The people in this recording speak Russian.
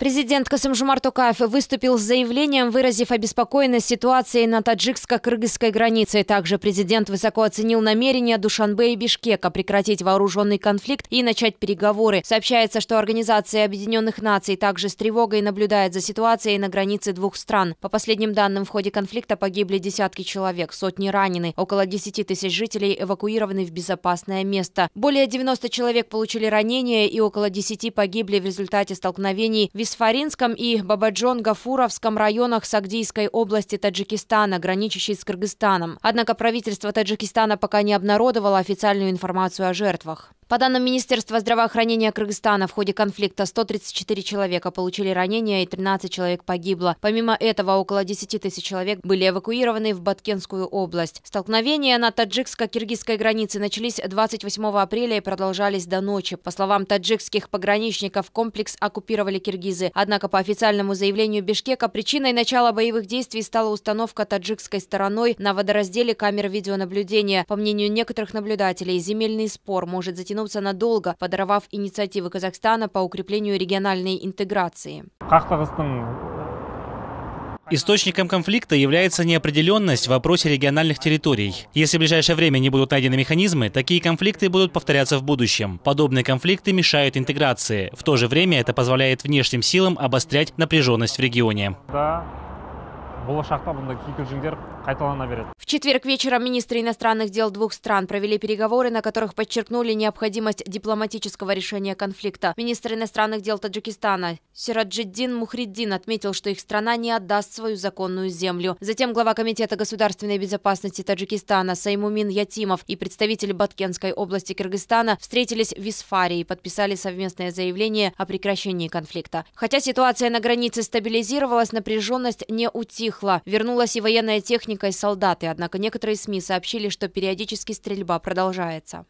Президент Касымжумар Токаев выступил с заявлением, выразив обеспокоенность ситуацией на таджикско-кыргызской границе. Также президент высоко оценил намерение Душанбе и Бишкека прекратить вооруженный конфликт и начать переговоры. Сообщается, что Организация Объединенных Наций также с тревогой наблюдает за ситуацией на границе двух стран. По последним данным, в ходе конфликта погибли десятки человек, сотни ранены. Около 10 тысяч жителей эвакуированы в безопасное место. Более 90 человек получили ранения и около 10 погибли в результате столкновений весной в Фаринском и Бабаджон-Гафуровском районах Сагдийской области Таджикистана, граничащей с Кыргызстаном. Однако правительство Таджикистана пока не обнародовало официальную информацию о жертвах. По данным Министерства здравоохранения Кыргызстана, в ходе конфликта 134 человека получили ранения и 13 человек погибло. Помимо этого, около 10 тысяч человек были эвакуированы в Баткенскую область. Столкновения на таджикско-киргизской границе начались 28 апреля и продолжались до ночи. По словам таджикских пограничников, комплекс оккупировали киргизы. Однако, по официальному заявлению Бишкека, причиной начала боевых действий стала установка таджикской стороной на водоразделе камер видеонаблюдения. По мнению некоторых наблюдателей, земельный спор может затянуть затянуться надолго, подорвав инициативы Казахстана по укреплению региональной интеграции. Э, Источником конфликта является неопределенность в вопросе региональных территорий. Если в ближайшее время не будут найдены механизмы, такие конфликты будут повторяться в будущем. Подобные конфликты мешают интеграции. В то же время это позволяет внешним силам обострять напряженность в регионе в четверг вечером министры иностранных дел двух стран провели переговоры на которых подчеркнули необходимость дипломатического решения конфликта министр иностранных дел таджикистана сираджиддин мухриддин отметил что их страна не отдаст свою законную землю затем глава комитета государственной безопасности таджикистана саймумин ятимов и представитель баткенской области кыргызстана встретились в Исфаре и подписали совместное заявление о прекращении конфликта хотя ситуация на границе стабилизировалась напряженность не утихла вернулась и военная техника техника солдаты, однако некоторые СМИ сообщили, что периодически стрельба продолжается.